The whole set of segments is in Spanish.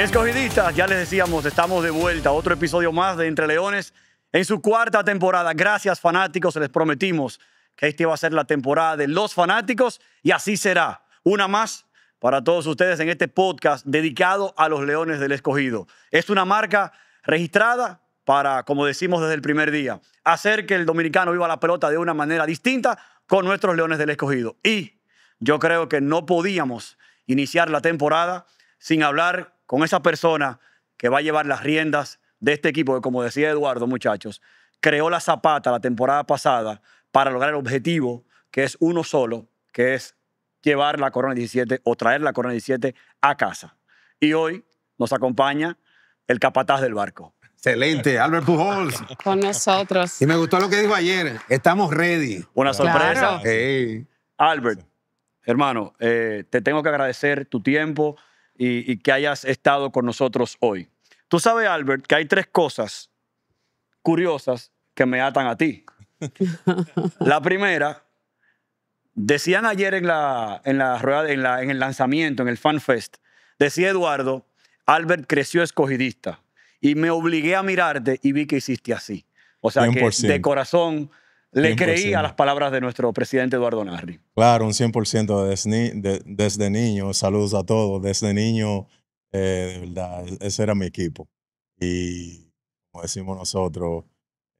Escogidistas, ya les decíamos, estamos de vuelta. Otro episodio más de Entre Leones en su cuarta temporada. Gracias, fanáticos. Les prometimos que esta iba a ser la temporada de los fanáticos y así será. Una más para todos ustedes en este podcast dedicado a los Leones del Escogido. Es una marca registrada para, como decimos desde el primer día, hacer que el dominicano viva la pelota de una manera distinta con nuestros Leones del Escogido. Y yo creo que no podíamos iniciar la temporada sin hablar con esa persona que va a llevar las riendas de este equipo que, como decía Eduardo, muchachos, creó la zapata la temporada pasada para lograr el objetivo, que es uno solo, que es llevar la Corona 17 o traer la Corona 17 a casa. Y hoy nos acompaña el capataz del barco. Excelente, Albert Pujols. Con nosotros. Y me gustó lo que dijo ayer, estamos ready. Una sorpresa. Claro. Albert, hermano, eh, te tengo que agradecer tu tiempo, y, que hayas estado con nosotros hoy. Tú sabes, Albert, que hay tres cosas curiosas que me atan a ti. La primera, decían ayer en la, en la rueda, la, en el lanzamiento, en el Fan Fest, decía Eduardo, Albert creció escogidista y me obligué a mirarte y vi que hiciste así. O sea que de corazón le creí a las palabras de nuestro presidente Eduardo Narri. Claro, un 100% desde, desde niño. Saludos a todos. Desde niño, eh, de verdad, ese era mi equipo. Y como decimos nosotros,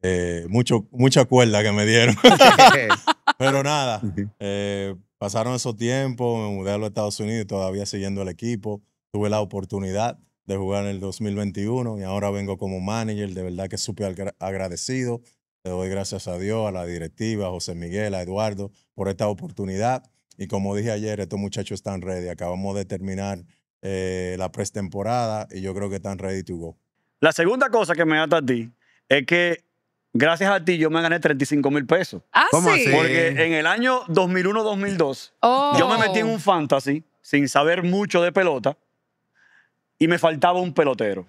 eh, mucho, mucha cuerda que me dieron. Pero nada, eh, pasaron esos tiempos, me mudé a los Estados Unidos, todavía siguiendo el equipo. Tuve la oportunidad de jugar en el 2021 y ahora vengo como manager. De verdad que súper agradecido le doy gracias a Dios, a la directiva, a José Miguel, a Eduardo, por esta oportunidad. Y como dije ayer, estos muchachos están ready. Acabamos de terminar eh, la pretemporada y yo creo que están ready to go. La segunda cosa que me da a ti es que gracias a ti yo me gané 35 mil pesos. Ah, Porque en el año 2001-2002 yo me metí en un fantasy sin saber mucho de pelota y me faltaba un pelotero.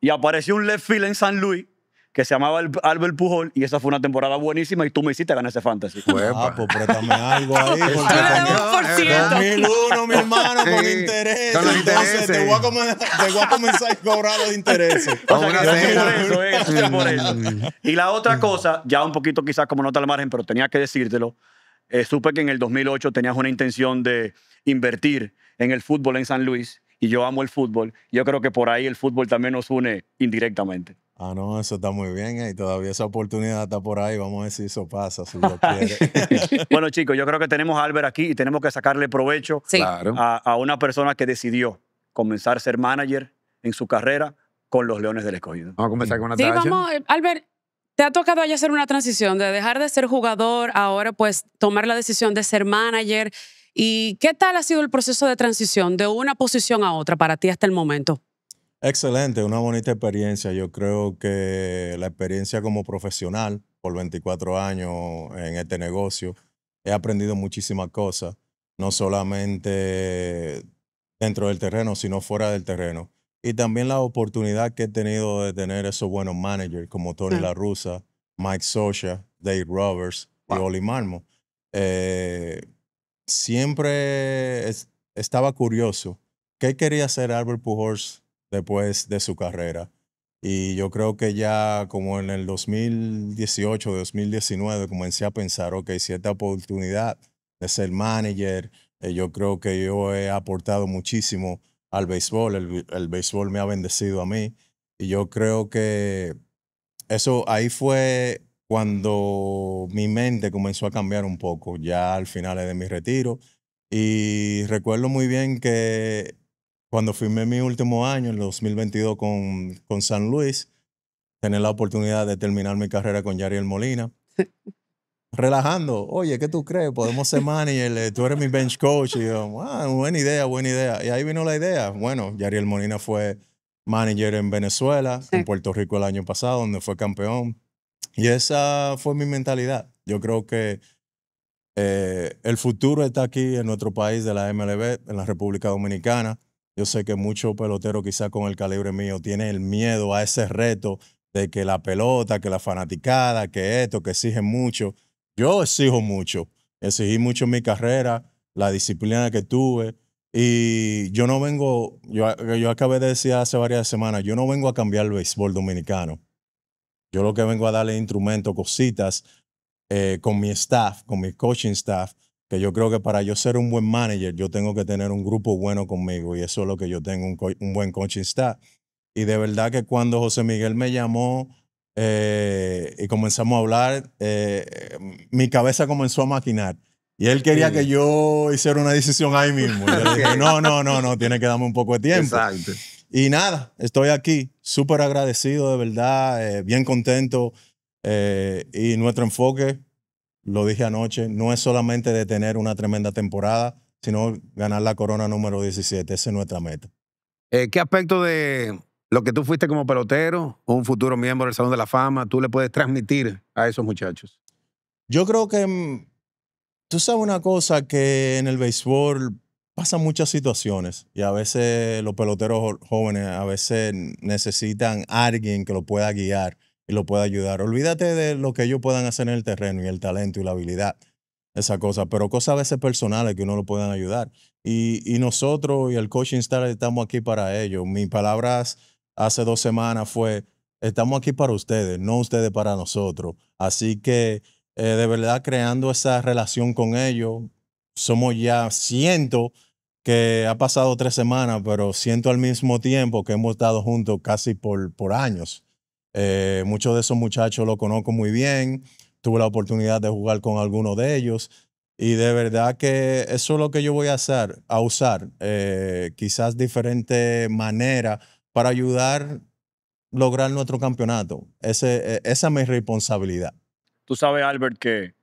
Y apareció un left field en San Luis que se llamaba Álvaro Pujol y esa fue una temporada buenísima y tú me hiciste ganar ese fantasy. Ah, pues préstame algo ahí. 2001, mi hermano, con interés. Con Entonces, te voy, a comenzar a cobrar los intereses. eso, por eso. Eh, mm. Y la otra cosa, ya un poquito quizás como nota al margen, pero tenía que decírtelo, eh, supe que en el 2008 tenías una intención de invertir en el fútbol en San Luis y yo amo el fútbol. Yo creo que por ahí el fútbol también nos une indirectamente. Ah, no, eso está muy bien eh, y todavía esa oportunidad está por ahí. Vamos a ver si eso pasa, si lo bueno, chicos, yo creo que tenemos a Albert aquí y tenemos que sacarle provecho a, una persona que decidió comenzar a ser manager en su carrera con los Leones del Escogido. Vamos a comenzar con una Sí, vamos, eh, Albert, te ha tocado ya hacer una transición de dejar de ser jugador, ahora pues tomar la decisión de ser manager. ¿Y qué tal ha sido el proceso de transición de una posición a otra para ti hasta el momento? Excelente, una bonita experiencia. Yo creo que la experiencia como profesional por 24 años en este negocio, he aprendido muchísimas cosas, no solamente dentro del terreno, sino fuera del terreno. Y también la oportunidad que he tenido de tener esos buenos managers como Tony Larusa, La Russa, Mike Socha, Dave Roberts y Oli Marmo. Eh, siempre estaba curioso. ¿Qué quería hacer Albert Pujols después de su carrera. Y yo creo que ya como en el 2018, 2019, comencé a pensar, ok, si esta oportunidad de ser manager, eh, yo creo que yo he aportado muchísimo al béisbol, el, el, béisbol me ha bendecido a mí. Y yo creo que eso ahí fue cuando mi mente comenzó a cambiar un poco, ya al final de mi retiro. Y recuerdo muy bien que cuando firmé mi último año, en 2022, con, con San Luis, tener la oportunidad de terminar mi carrera con Yariel Molina. relajando, oye, ¿qué tú crees? Podemos ser manager, eh, tú eres mi bench coach. Y ah, buena idea, buena idea. Y ahí vino la idea. Bueno, Yariel Molina fue manager en Venezuela, en Puerto Rico el año pasado, donde fue campeón. Y esa fue mi mentalidad. Yo creo que eh, el futuro está aquí en nuestro país de la MLB, en la República Dominicana. Yo sé que muchos peloteros, quizás con el calibre mío, tienen el miedo a ese reto de que la pelota, que la fanaticada, que esto, que exige mucho. Yo exijo mucho. Exigí mucho en mi carrera, la disciplina que tuve. Y yo no vengo, yo, yo acabé de decir hace varias semanas, yo no vengo a cambiar el béisbol dominicano. Yo lo que vengo a darle instrumentos, cositas, eh, con mi staff, con mi coaching staff, yo creo que para yo ser un buen manager, yo tengo que tener un grupo bueno conmigo y eso es lo que yo tengo, un, un buen coaching staff. Y de verdad que cuando José Miguel me llamó eh, y comenzamos a hablar, eh, mi cabeza comenzó a maquinar. Y él quería que yo hiciera una decisión ahí mismo. Yo dije, no, no, no, no, tiene que darme un poco de tiempo. Y nada, estoy aquí, súper agradecido de verdad, eh, bien contento. y nuestro enfoque lo dije anoche, no es solamente de tener una tremenda temporada, sino ganar la corona número 17. Esa es nuestra meta. Eh, ¿Qué aspecto de lo que tú fuiste como pelotero, un futuro miembro del Salón de la Fama, tú le puedes transmitir a esos muchachos? Yo creo que mm, tú sabes una cosa, que en el béisbol pasan muchas situaciones y a veces los peloteros jóvenes a veces necesitan a alguien que lo pueda guiar y lo pueda ayudar. Olvídate de lo que ellos puedan hacer en el terreno y el talento y la habilidad, esa cosa, pero cosas a veces personales que uno lo puedan ayudar. Y, nosotros y el Coaching Star estamos aquí para ellos. Mis palabras hace dos semanas fue, estamos aquí para ustedes, no ustedes para nosotros. Así que eh, de verdad creando esa relación con ellos, somos ya, siento que ha pasado tres semanas, pero siento al mismo tiempo que hemos estado juntos casi por, por años. Eh, muchos de esos muchachos los conozco muy bien. Tuve la oportunidad de jugar con algunos de ellos. Y de verdad que eso es lo que yo voy a hacer, a usar eh, quizás diferente manera para ayudar lograr nuestro campeonato. Ese, e, esa es mi responsabilidad. Tú sabes, Albert, que,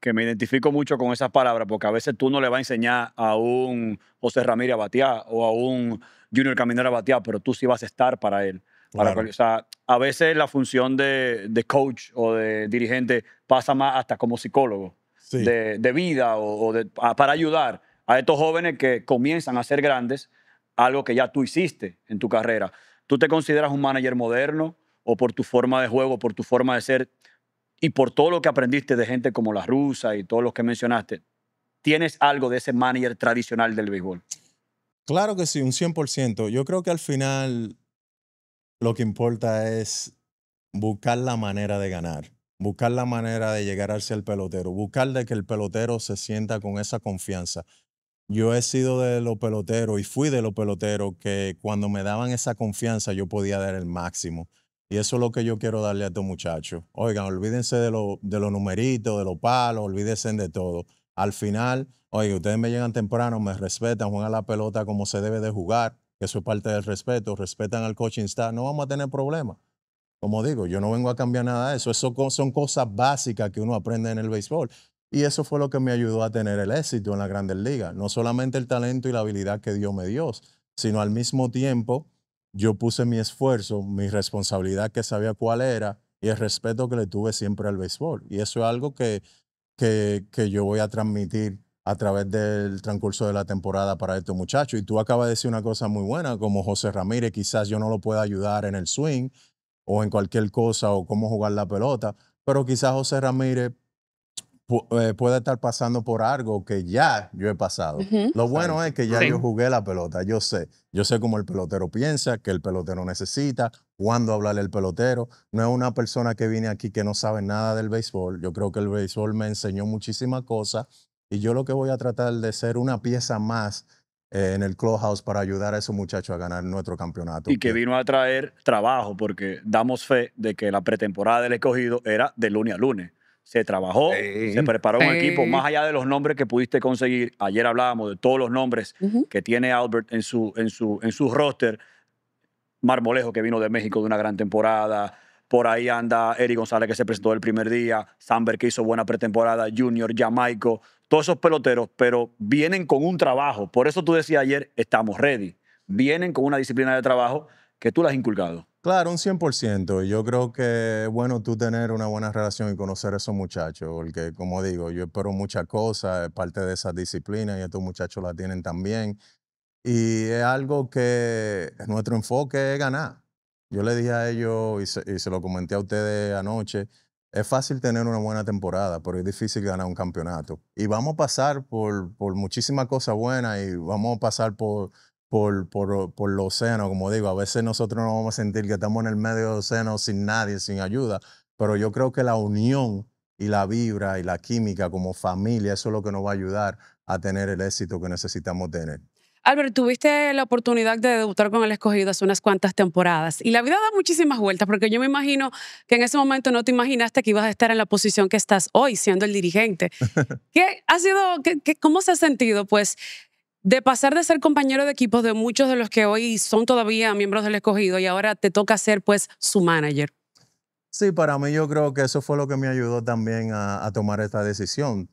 que me identifico mucho con esas palabras, porque a veces tú no le vas a enseñar a un José Ramírez a batear o a un Junior Caminero a pero tú sí vas a estar para él o sea, a veces la función de, de, coach o de dirigente pasa más hasta como psicólogo de, de, vida o, para ayudar a estos jóvenes que comienzan a ser grandes, algo que ya tú hiciste en tu carrera. ¿Tú te consideras un manager moderno o por tu forma de juego, por tu forma de ser y por todo lo que aprendiste de gente como la rusa y todos los que mencionaste? ¿Tienes algo de ese manager tradicional del béisbol? Claro que sí, un 100%. Yo creo que al final lo que importa es buscar la manera de ganar, buscar la manera de llegar al el pelotero, buscar de que el pelotero se sienta con esa confianza. Yo he sido de los peloteros y fui de los peloteros que cuando me daban esa confianza yo podía dar el máximo. Y eso es lo que yo quiero darle a estos muchachos. Oigan, olvídense de, lo, de los numeritos, de los palos, olvídense de todo. Al final, oye, ustedes me llegan temprano, me respetan, juegan la pelota como se debe de jugar que eso es parte del respeto, respetan al coaching staff, no vamos a tener problemas. Como digo, yo no vengo a cambiar nada de eso. Eso son cosas básicas que uno aprende en el béisbol. Y eso fue lo que me ayudó a tener el éxito en la Grandes Ligas. No solamente el talento y la habilidad que Dios me dio, sino al mismo tiempo yo puse mi esfuerzo, mi responsabilidad que sabía cuál era y el respeto que le tuve siempre al béisbol. Y eso es algo que, que yo voy a transmitir a través del transcurso de la temporada para estos muchachos. Y tú acabas de decir una cosa muy buena, como José Ramírez, quizás yo no lo pueda ayudar en el swing o en cualquier cosa o cómo jugar la pelota, pero quizás José Ramírez puede eh, pueda estar pasando por algo que ya yo he pasado. Lo bueno es que ya yo jugué la pelota, yo sé, yo sé cómo el pelotero piensa, qué el pelotero necesita, cuándo hablarle el pelotero. No es una persona que viene aquí que no sabe nada del béisbol. Yo creo que el béisbol me enseñó muchísimas cosas y yo lo que voy a tratar de ser una pieza más eh, en el clubhouse para ayudar a esos muchachos a ganar nuestro campeonato. Y que vino a traer trabajo, porque damos fe de que la pretemporada del escogido era de lunes a lunes. Se trabajó, se preparó un equipo, más allá de los nombres que pudiste conseguir. Ayer hablábamos de todos los nombres que tiene Albert en su, en, su, en su roster. Marmolejo, que vino de México de una gran temporada. Por ahí anda Eric González, que se presentó el primer día, Samberg, que hizo buena pretemporada, Junior, Jamaico, todos esos peloteros, pero vienen con un trabajo. Por eso tú decías ayer, estamos ready. Vienen con una disciplina de trabajo que tú las has inculcado. Claro, un 100%. Yo creo que es bueno tú tener una buena relación y conocer a esos muchachos, porque como digo, yo espero muchas cosas, es parte de esa disciplina y estos muchachos la tienen también. Y es algo que nuestro enfoque es ganar yo le dije a ellos y se, lo comenté a ustedes anoche, es fácil tener una buena temporada, pero es difícil ganar un campeonato. Y vamos a pasar por, por muchísimas cosas buenas y vamos a pasar por, por, por, por como digo, a veces nosotros nos vamos a sentir que estamos en el medio del océano sin nadie, sin ayuda, pero yo creo que la unión y la vibra y la química como familia, eso es lo que nos va a ayudar a tener el éxito que necesitamos tener. Albert, tuviste la oportunidad de debutar con el escogido hace unas cuantas temporadas y la vida da muchísimas vueltas porque yo me imagino que en ese momento no te imaginaste que ibas a estar en la posición que estás hoy siendo el dirigente. ¿Qué ha sido, qué, ¿Cómo se ha sentido pues de pasar de ser compañero de equipo de muchos de los que hoy son todavía miembros del escogido y ahora te toca ser pues su manager? Sí, para mí yo creo que eso fue lo que me ayudó también a, a tomar esta decisión,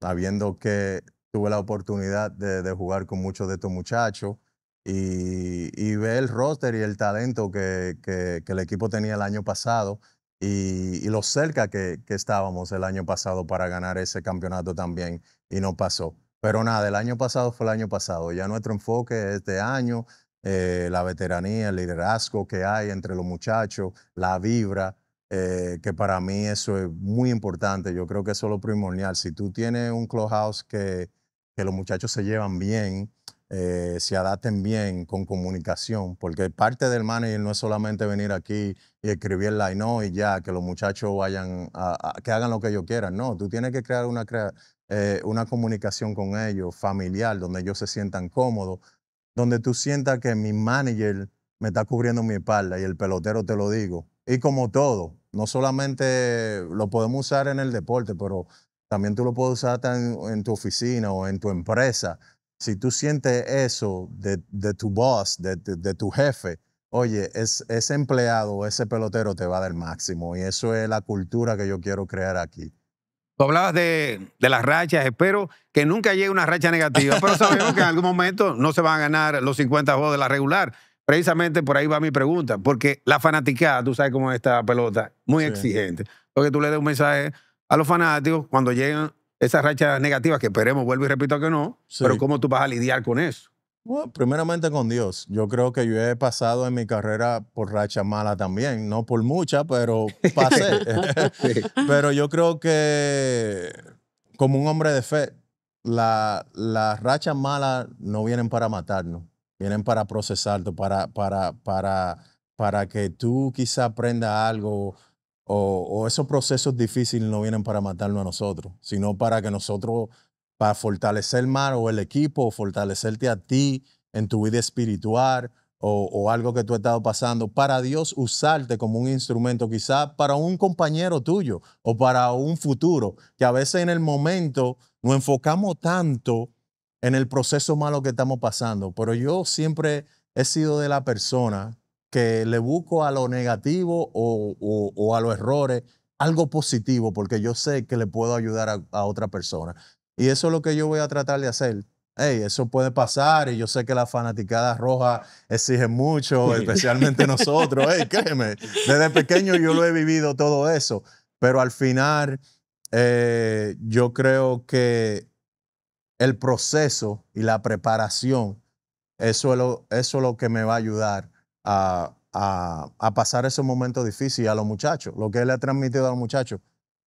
sabiendo que tuve la oportunidad de, jugar con muchos de estos muchachos y, y ver el roster y el talento que, el equipo tenía el año pasado y, lo cerca que, estábamos el año pasado para ganar ese campeonato también y no pasó. Pero nada, el año pasado fue el año pasado. Ya nuestro enfoque este año, eh, la veteranía, el liderazgo que hay entre los muchachos, la vibra, eh, que para mí eso es muy importante. Yo creo que eso es lo primordial. Si tú tienes un clubhouse que, que los muchachos se llevan bien, eh, se adapten bien con comunicación, porque parte del manager no es solamente venir aquí y escribir la y no y ya, que los muchachos vayan a, que hagan lo que ellos quieran. No, tú tienes que crear una, eh, una comunicación con ellos, familiar, donde ellos se sientan cómodos, donde tú sientas que mi manager me está cubriendo mi espalda y el pelotero te lo digo. Y como todo, no solamente lo podemos usar en el deporte, pero también tú lo puedes usar en, tu oficina o en tu empresa. Si tú sientes eso de, tu boss, de, tu jefe, oye, ese empleado ese pelotero te va a dar máximo. Y eso es la cultura que yo quiero crear aquí. Tú hablabas de, las rachas, espero que nunca llegue una racha negativa, pero sabemos que en algún momento no se van a ganar los 50 juegos de la regular. Precisamente por ahí va mi pregunta, porque la fanaticada, tú sabes cómo es esta pelota, muy exigente. Porque tú le das un mensaje a los fanáticos cuando llegan esas rachas negativas que esperemos, vuelvo y repito que no, pero ¿cómo tú vas a lidiar con eso? Bueno, primeramente con Dios. Yo creo que yo he pasado en mi carrera por racha mala también, no por mucha, pero pasé. Pero yo creo que como un hombre de fe, las rachas malas no vienen para matarnos, vienen para procesarte, para, para, para, para que tú quizá aprendas algo o, esos procesos difíciles no vienen para matarnos a nosotros, sino para que nosotros, para fortalecer más o el equipo, fortalecerte a ti en tu vida espiritual o, o, algo que tú has estado pasando, para Dios usarte como un instrumento quizás para un compañero tuyo o para un futuro, que a veces en el momento nos enfocamos tanto en el proceso malo que estamos pasando, pero yo siempre he sido de la persona que le busco a lo negativo o, a los errores algo positivo, porque yo sé que le puedo ayudar a, otra persona. Y eso es lo que yo voy a tratar de hacer. eso puede pasar y yo sé que la fanaticada roja exige mucho, especialmente nosotros. créeme, desde pequeño yo lo he vivido todo eso, pero al final eh, yo creo que el proceso y la preparación, eso eso es lo que me va a ayudar a, pasar esos momentos difíciles a los muchachos. Lo que él le ha transmitido a los muchachos,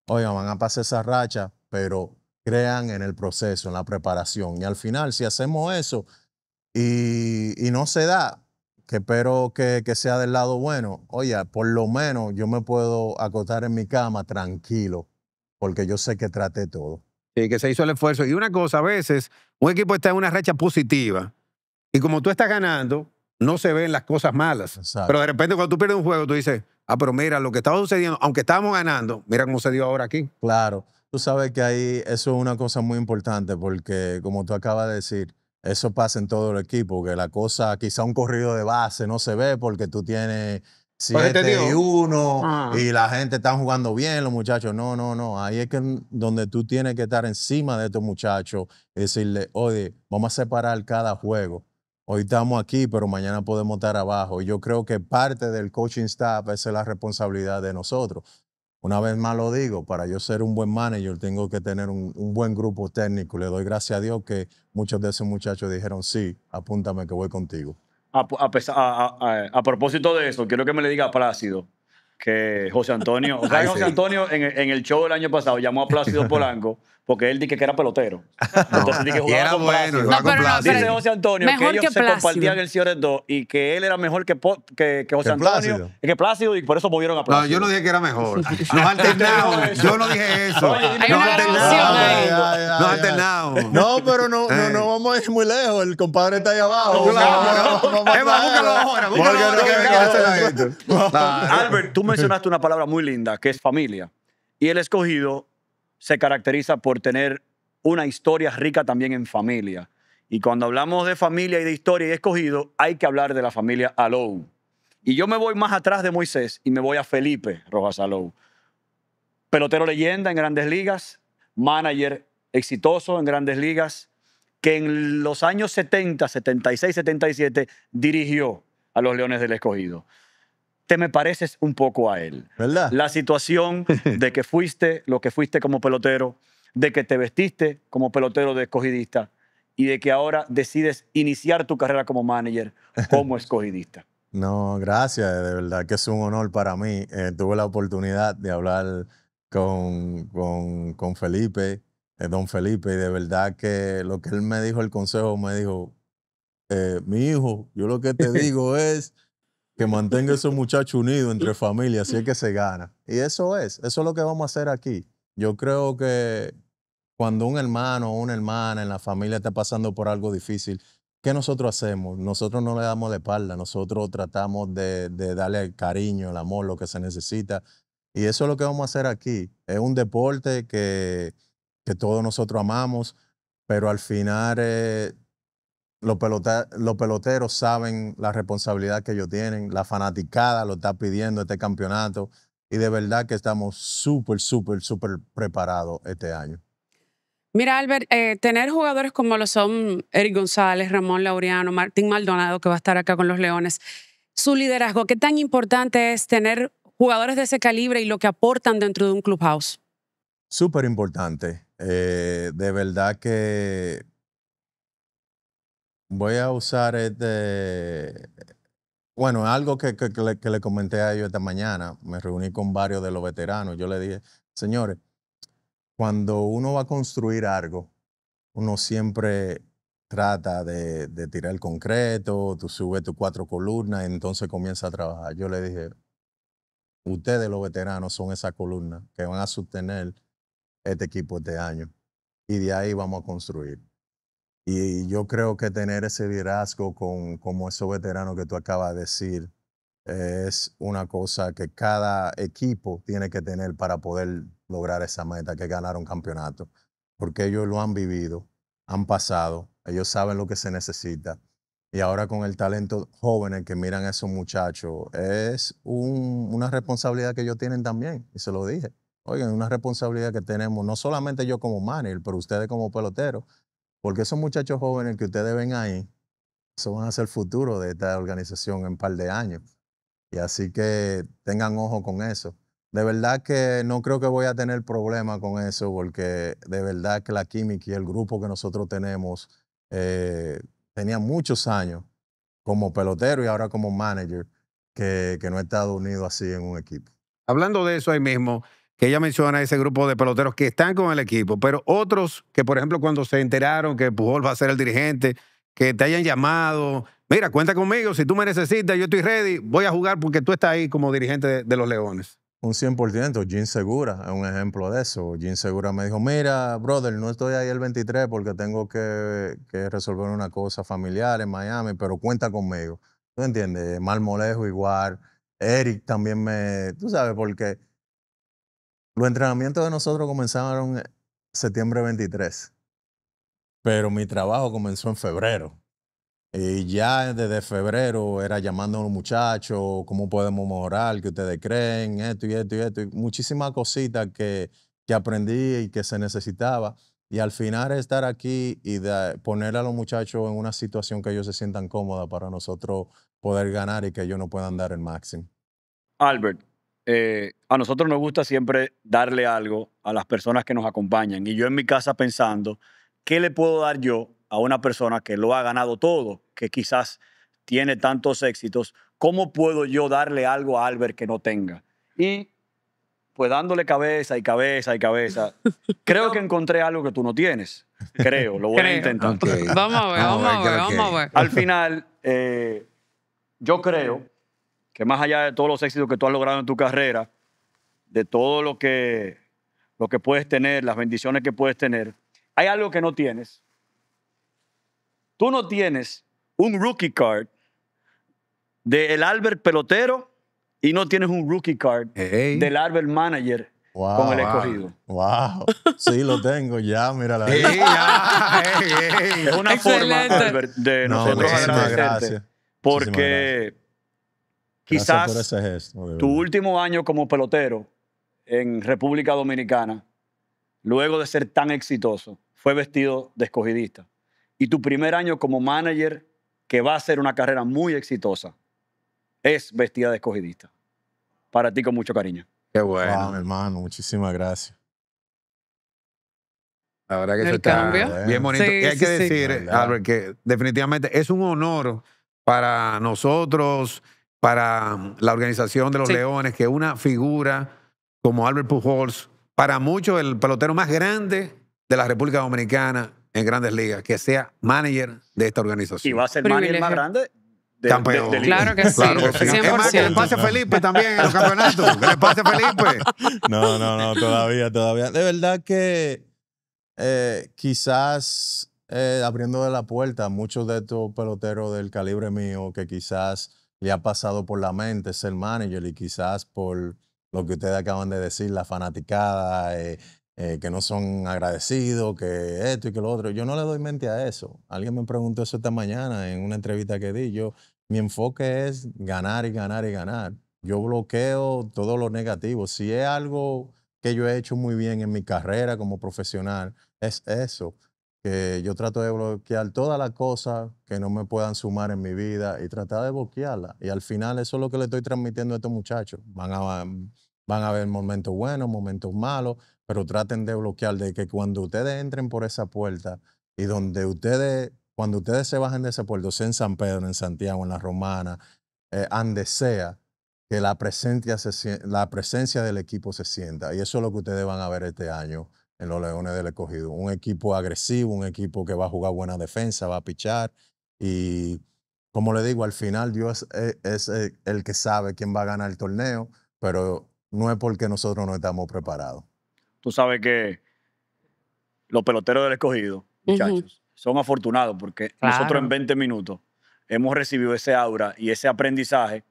oigan, van a pasar esa racha, pero crean en el proceso, en la preparación. Y al final, si hacemos eso y, no se da, que espero que, sea del lado bueno, oye, por lo menos yo me puedo acostar en mi cama tranquilo, porque yo sé que traté todo. Sí, que se hizo el esfuerzo. Y una cosa, a veces un equipo está en una racha positiva y como tú estás ganando, no se ven las cosas malas. Pero de repente cuando tú pierdes un juego, tú dices, ah, pero mira, lo que estaba sucediendo, aunque estábamos ganando, mira cómo se dio ahora aquí. Claro, tú sabes que ahí eso es una cosa muy importante porque como tú acabas de decir, eso pasa en todo el equipo, que la cosa, quizá un corrido de base no se ve porque tú tienes 7 y ah. y la gente está jugando bien, los muchachos. No, no, no. Ahí es que donde tú tienes que estar encima de estos muchachos y decirle, oye, vamos a separar cada juego hoy estamos aquí, pero mañana podemos estar abajo. Y yo creo que parte del coaching staff es la responsabilidad de nosotros. Una vez más lo digo, para yo ser un buen manager tengo que tener un, buen grupo técnico. Le doy gracias a Dios que muchos de esos muchachos dijeron, sí, apúntame que voy contigo. A, propósito de eso, quiero que me le diga Plácido que José Antonio, Antonio en, el show del año pasado llamó a Plácido Polanco porque él dije que era pelotero. Entonces que era con bueno, no, con no, Dice José Antonio que ellos se compartían el Cierre 2 y que él era mejor que, que, que José Antonio y que Plácido y por eso movieron a Plácido. No, yo no dije que era mejor. Nos alternamos. yo no dije eso. Nos alternamos. No, pero no, no, vamos a ir muy lejos. El compadre está ahí abajo. Es más, búscalo ahora. Búscalo ahora. Albert, tú mencionaste una palabra muy linda que es familia. Y el escogido se caracteriza por tener una historia rica también en familia. Y cuando hablamos de familia y de historia y escogido, hay que hablar de la familia Alou. Y yo me voy más atrás de Moisés y me voy a Felipe Rojas Alou. Pelotero leyenda en grandes ligas, manager exitoso en grandes ligas, que en los años 70, 76, 77 dirigió a los Leones del Escogido te me pareces un poco a él. ¿Verdad? La situación de que fuiste lo que fuiste como pelotero, de que te vestiste como pelotero de escogidista y de que ahora decides iniciar tu carrera como manager, como escogidista. No, gracias, de verdad que es un honor para mí. Eh, tuve la oportunidad de hablar con, con, con Felipe, eh, don Felipe, y de verdad que lo que él me dijo, el consejo me dijo, eh, mi hijo, yo lo que te digo es que mantenga esos muchachos unidos entre familias, así es que se gana. Y eso es, eso es lo que vamos a hacer aquí. Yo creo que cuando un hermano o una hermana en la familia está pasando por algo difícil, ¿qué nosotros hacemos? Nosotros no le damos la espalda, nosotros tratamos de, darle el cariño, el amor, lo que se necesita. Y eso es lo que vamos a hacer aquí. Es un deporte que, todos nosotros amamos, pero al final eh, los, peloteros saben la responsabilidad que ellos tienen, la fanaticada lo está pidiendo este campeonato y de verdad que estamos súper, súper, súper preparados este año. Mira, Albert, eh, tener jugadores como lo son Eric González, Ramón Laureano, Martín Maldonado, que va a estar acá con los Leones, su liderazgo, ¿qué tan importante es tener jugadores de ese calibre y lo que aportan dentro de un clubhouse? Súper importante. Eh, de verdad que Voy a usar este. Bueno, algo que, le, comenté a ellos esta mañana. Me reuní con varios de los veteranos. Yo le dije, señores, cuando uno va a construir algo, uno siempre trata de, tirar el concreto, tú subes tus cuatro columnas, y entonces comienza a trabajar. Yo le dije, ustedes los veteranos son esa columna que van a sostener este equipo este año. Y de ahí vamos a construir. Y yo creo que tener ese liderazgo con, como esos veteranos que tú acabas de decir eh, es una cosa que cada equipo tiene que tener para poder lograr esa meta, que es ganar un campeonato. Porque ellos lo han vivido, han pasado, ellos saben lo que se necesita. Y ahora con el talento jóvenes que miran a esos muchachos, es una responsabilidad que ellos tienen también, y se lo dije. Oigan, una responsabilidad que tenemos, no solamente yo como manager, pero ustedes como peloteros, porque esos muchachos jóvenes que ustedes ven ahí, eso van a ser el futuro de esta organización en un par de años. Y así que tengan ojo con eso. De verdad que no creo que voy a tener problema con eso, porque de verdad que la química y el grupo que nosotros tenemos eh, tenía muchos años como pelotero y ahora como manager que, que no he estado unido así en un equipo. Hablando de eso ahí mismo, que ella menciona ese grupo de peloteros que están con el equipo, pero otros que, por ejemplo, cuando se enteraron que Pujol va a ser el dirigente, que te hayan llamado, mira, cuenta conmigo, si tú me necesitas, yo estoy ready, voy a jugar porque tú estás ahí como dirigente de, los Leones. Un 100%, Jim Segura es un ejemplo de eso. Jim Segura me dijo, mira, brother, no estoy ahí el 23 porque tengo que, resolver una cosa familiar en Miami, pero cuenta conmigo. ¿Tú entiendes? Mal Molejo igual, Eric también me, tú sabes, porque los entrenamientos de nosotros comenzaron en eh, septiembre 23, pero mi trabajo comenzó en febrero. Y ya desde febrero era llamando a los muchachos, cómo podemos mejorar, qué ustedes creen, esto y esto y esto. muchísimas cositas que, que aprendí y que se necesitaba. Y al final estar aquí y de poner a los muchachos en una situación que ellos se sientan cómoda para nosotros poder ganar y que ellos no puedan dar el máximo. Albert, eh, a nosotros nos gusta siempre darle algo a las personas que nos acompañan. Y yo en mi casa pensando, ¿qué le puedo dar yo a una persona que lo ha ganado todo, que quizás tiene tantos éxitos? ¿Cómo puedo yo darle algo a Albert que no tenga? Y pues dándole cabeza y cabeza y cabeza, creo que encontré algo que tú no tienes. Creo, lo voy a intentar. Vamos a ver, vamos, a ver, vamos a ver. Al final, eh, yo creo que más allá de todos los éxitos que tú has logrado en tu carrera, de todo lo que, lo que puedes tener, las bendiciones que puedes tener, hay algo que no tienes. Tú no tienes un rookie card del Albert pelotero y no tienes un rookie card del Albert manager con el escogido. Wow. Sí, lo tengo ya, mira la sí, Es una forma, de nosotros agradecerte. Gracias. Porque Quizás tu último año como pelotero en República Dominicana, luego de ser tan exitoso, fue vestido de escogidista. Y tu primer año como manager, que va a ser una carrera muy exitosa, es vestida de escogidista. Para ti con mucho cariño. Qué bueno, hermano. Muchísimas gracias. La verdad que se está bien bonito. y hay que decir, Albert, que definitivamente es un honor para nosotros para la organización de los Leones, que una figura como Albert Pujols, para muchos el pelotero más grande de la República Dominicana en grandes ligas, que sea manager de esta organización. Y va a ser manager más grande de, claro que sí. le pase Felipe también en los campeonatos. Que le pase Felipe. No, no, no, todavía, todavía. De verdad que eh, quizás eh, abriendo de la puerta, muchos de estos peloteros del calibre mío que quizás le ha pasado por la mente ser manager y quizás por lo que ustedes acaban de decir, la fanaticada, eh, eh, que no son agradecidos, que esto y que lo otro. Yo no le doy mente a eso. Alguien me preguntó eso esta mañana en una entrevista que di. Yo, mi enfoque es ganar y ganar y ganar. Yo bloqueo todo lo negativo. Si es algo que yo he hecho muy bien en mi carrera como profesional, es eso que yo trato de bloquear todas las cosas que no me puedan sumar en mi vida y tratar de bloquearlas. Y al final eso es lo que le estoy transmitiendo a estos muchachos. Van a, van a haber momentos buenos, momentos malos, pero traten de bloquear de que cuando ustedes entren por esa puerta y donde ustedes, cuando ustedes se bajen de esa puerto, sea en San Pedro, en Santiago, en La Romana, eh, sea, que la presencia, la presencia del equipo se sienta. Y eso es lo que ustedes van a ver este año en los Leones del Escogido. Un equipo agresivo, un equipo que va a jugar buena defensa, va a pichar y como le digo, al final Dios e, es, eh, el que sabe quién va a ganar el torneo, pero no es porque nosotros no estamos preparados. Tú sabes que los peloteros del escogido, muchachos, son afortunados porque nosotros en 20 minutos hemos recibido ese aura y ese aprendizaje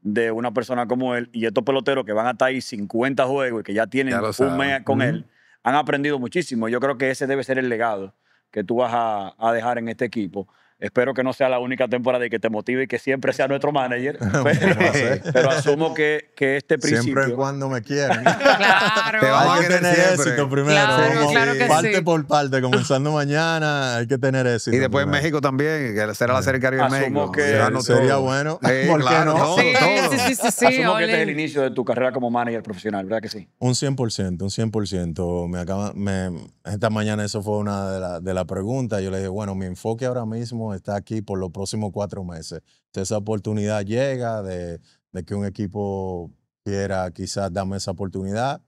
de una persona como él y estos peloteros que van a estar ahí 50 juegos y que ya tienen un mes con él han aprendido muchísimo. Yo creo que ese debe ser el legado que tú vas a, a dejar en este equipo. Espero que no sea la única temporada y que te motive y que siempre sea nuestro manager. Pero, asumo que, que, este principio. Siempre cuando me quieran. claro. Te vas a tener éxito primero. Claro, claro parte por parte, comenzando mañana, hay que tener éxito. Y después en México también, que será la serie Caribe en México. Que sería bueno. Sí, ¿Por no? Sí, sí, sí, Asumo que este es el inicio de tu carrera como manager profesional, ¿verdad que sí? Un 100%, un 100%. Me acaba, me, esta mañana eso fue una de las de la preguntas. Yo le dije, bueno, mi enfoque ahora mismo está aquí por los próximos cuatro meses. Entonces, esa oportunidad llega de, que un equipo quiera quizás darme esa oportunidad,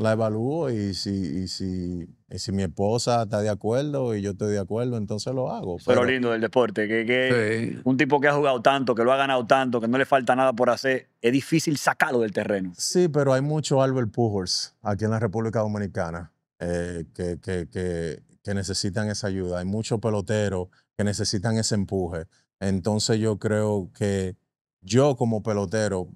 la evalúo y si, si, si mi esposa está de acuerdo y yo estoy de acuerdo, entonces lo hago. Pero, lindo del deporte, que, un tipo que ha jugado tanto, que lo ha ganado tanto, que no le falta nada por hacer, es difícil sacarlo del terreno. Sí, pero hay muchos Albert Pujols aquí en la República Dominicana eh, que, que, que necesitan esa ayuda. Hay muchos peloteros que necesitan ese empuje. Entonces yo creo que yo como pelotero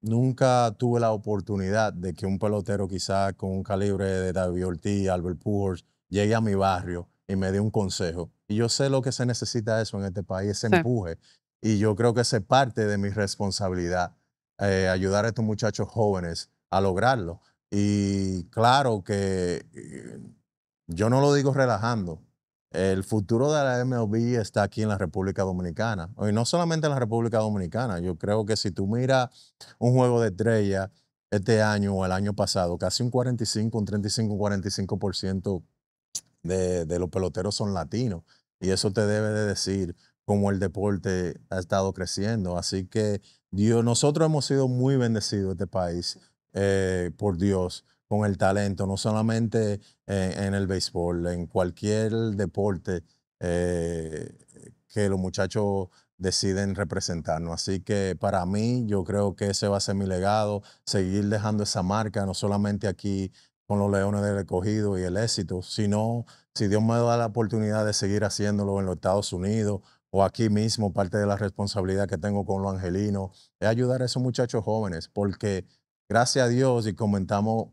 nunca tuve la oportunidad de que un pelotero quizás con un calibre de David Ortiz, Albert Pujols, llegue a mi barrio y me dé un consejo. Y yo sé lo que se necesita eso en este país, ese empuje. Y yo creo que es parte de mi responsabilidad, eh, ayudar a estos muchachos jóvenes a lograrlo. Y claro que eh, yo no lo digo relajando, el futuro de la MLB está aquí en la República Dominicana. Y no solamente en la República Dominicana. Yo creo que si tú miras un juego de estrella este año o el año pasado, casi un 45, un 35, un 45% de, de los peloteros son latinos. Y eso te debe de decir cómo el deporte ha estado creciendo. Así que Dios, nosotros hemos sido muy bendecidos este país eh, por Dios con el talento, no solamente eh, en, el béisbol, en cualquier deporte eh, que los muchachos deciden representarnos. Así que para mí, yo creo que ese va a ser mi legado, seguir dejando esa marca, no solamente aquí con los Leones del Recogido y el éxito, sino si Dios me da la oportunidad de seguir haciéndolo en los Estados Unidos o aquí mismo, parte de la responsabilidad que tengo con los angelinos, es ayudar a esos muchachos jóvenes, porque gracias a Dios y comentamos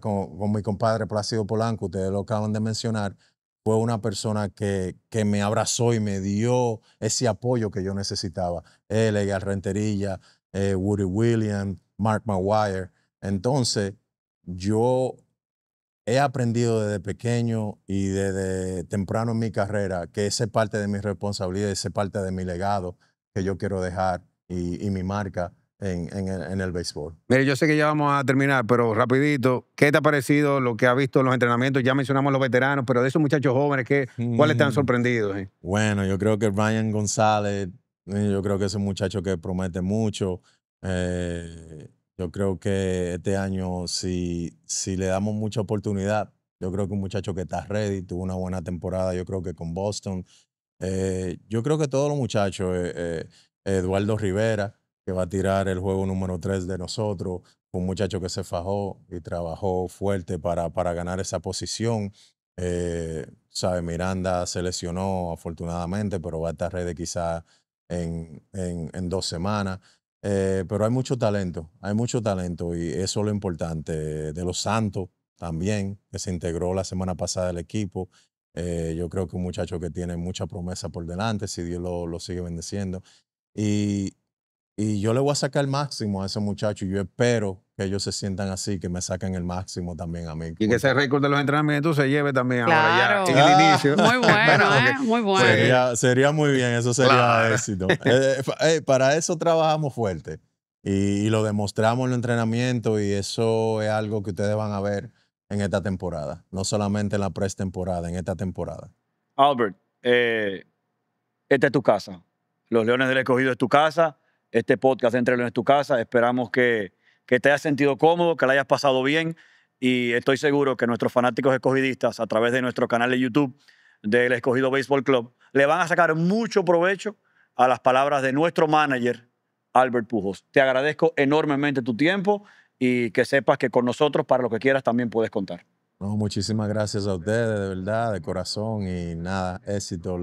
con, mi compadre Plácido Polanco, ustedes lo acaban de mencionar, fue una persona que, que me abrazó y me dio ese apoyo que yo necesitaba. Él, Renterilla, eh, Woody Williams, Mark Maguire. Entonces, yo he aprendido desde pequeño y desde temprano en mi carrera que esa parte de mi responsabilidad, esa parte de mi legado que yo quiero dejar y mi marca en, el béisbol. Mire, yo sé que ya vamos a terminar, pero rapidito, ¿qué te ha parecido lo que ha visto en los entrenamientos? Ya mencionamos los veteranos, pero de esos muchachos jóvenes, ¿cuáles te han mm. eh? Bueno, yo creo que Ryan González, eh, yo creo que es un muchacho que promete mucho. Eh, yo creo que este año, si, si le damos mucha oportunidad, yo creo que un muchacho que está ready, tuvo una buena temporada, yo creo que con Boston. yo creo que todos los muchachos, Eduardo Rivera, que va a tirar el juego número 3 de nosotros, un muchacho que se fajó y trabajó fuerte para, para ganar esa posición. Eh, sabe, Miranda se lesionó afortunadamente, pero va a estar ready quizá en, en, dos semanas. Eh, pero hay mucho talento, hay mucho talento y eso es lo importante. De los Santos también, que se integró la semana pasada al equipo. Eh, yo creo que un muchacho que tiene mucha promesa por delante, si Dios lo, lo sigue bendeciendo. Y, y yo le voy a sacar el máximo a ese muchacho y Yo espero que ellos se sientan así, que me saquen el máximo también a mí. Y que ese récord de los entrenamientos se lleve también ahora ah. inicio. Muy bueno, ¿eh? Muy bueno. Sería, muy bien, eso sería éxito. Eh, eh, para eso trabajamos fuerte y, lo demostramos en el entrenamiento y eso es algo que ustedes van a ver en esta temporada, no solamente en la pretemporada, en esta temporada. Albert, esta es tu casa. Los Leones del Escogido es tu casa este podcast los en tu casa. Esperamos que, que te hayas sentido cómodo, que la hayas pasado bien y estoy seguro que nuestros fanáticos escogidistas a través de nuestro canal de YouTube del Escogido Baseball Club le van a sacar mucho provecho a las palabras de nuestro manager Albert Pujos. Te agradezco enormemente tu tiempo y que sepas que con nosotros para lo que quieras también puedes contar. No, muchísimas gracias a ustedes, de verdad, de corazón y nada, éxito.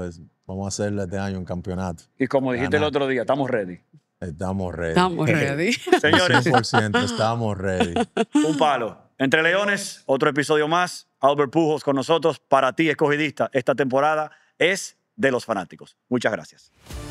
vamos a hacerle este año un campeonato. Y como dijiste el otro día, estamos ready. Estamos ready. Estamos ready. Señores. 100% estamos ready. Un palo. Entre Leones, otro episodio más. Albert Pujos con nosotros. Para ti, escogidista, esta temporada es de los fanáticos. Muchas gracias.